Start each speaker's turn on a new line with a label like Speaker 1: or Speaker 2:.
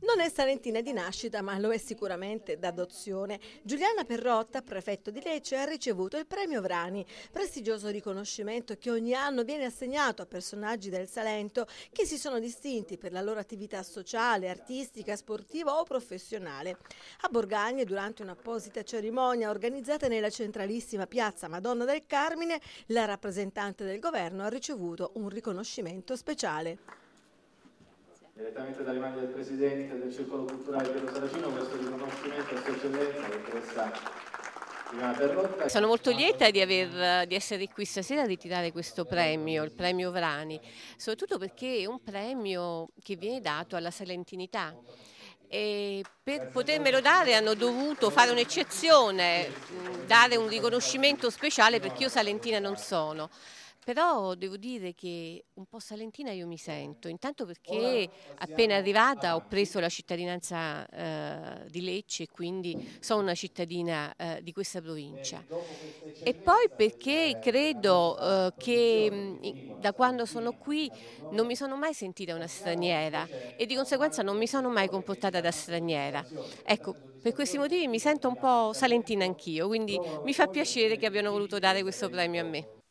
Speaker 1: Non è salentina di nascita, ma lo è sicuramente d'adozione. Giuliana Perrotta, prefetto di Lecce, ha ricevuto il premio Vrani, prestigioso riconoscimento che ogni anno viene assegnato a personaggi del Salento che si sono distinti per la loro attività sociale, artistica, sportiva o professionale. A Borgagne, durante un'apposita cerimonia organizzata nella centralissima piazza Madonna del Carmine, la rappresentante del governo ha ricevuto un riconoscimento speciale
Speaker 2: direttamente dalle mani del Presidente del Circolo Culturale Piero Saracino questo riconoscimento a sua eccellenza, dottoressa sono molto
Speaker 3: lieta di, aver, di, essere qui stasera a ritirare questo premio, il premio Vrani, soprattutto perché è un premio che viene dato alla salentinità. E per potermelo dare hanno dovuto fare un'eccezione, dare un riconoscimento speciale perché io salentina non sono. Però devo dire che un po' salentina io mi sento, intanto perché appena arrivata ho preso la cittadinanza eh, di Lecce e quindi sono una cittadina eh, di questa provincia. E poi perché credo eh, che mm, da quando sono qui non mi sono mai sentita una straniera e di conseguenza non mi sono mai comportata da straniera. Ecco, per questi motivi mi sento un po' salentina anch'io, quindi mi fa piacere che abbiano voluto dare questo premio a me.